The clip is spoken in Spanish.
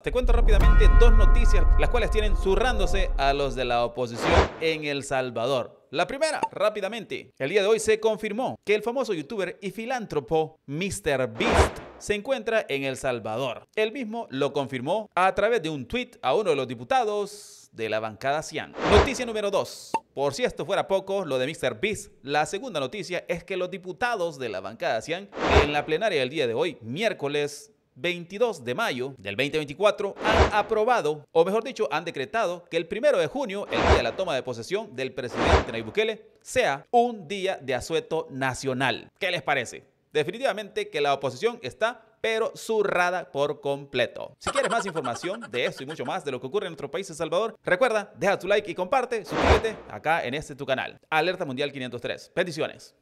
Te cuento rápidamente dos noticias, las cuales tienen zurrándose a los de la oposición en El Salvador. La primera, rápidamente. El día de hoy se confirmó que el famoso youtuber y filántropo Mr. Beast se encuentra en El Salvador. Él mismo lo confirmó a través de un tweet a uno de los diputados de la bancada CIAN. Noticia número 2. Por si esto fuera poco, lo de Mr. Beast, la segunda noticia es que los diputados de la bancada CIAN en la plenaria del día de hoy, miércoles, 22 de mayo del 2024 han aprobado, o mejor dicho, han decretado que el 1 de junio, el día de la toma de posesión del presidente Nayib Bukele, sea un día de asueto nacional. ¿Qué les parece? Definitivamente que la oposición está pero zurrada por completo. Si quieres más información de esto y mucho más de lo que ocurre en nuestro país, El Salvador, recuerda, deja tu like y comparte, suscríbete acá en este tu canal. Alerta Mundial 503. Bendiciones.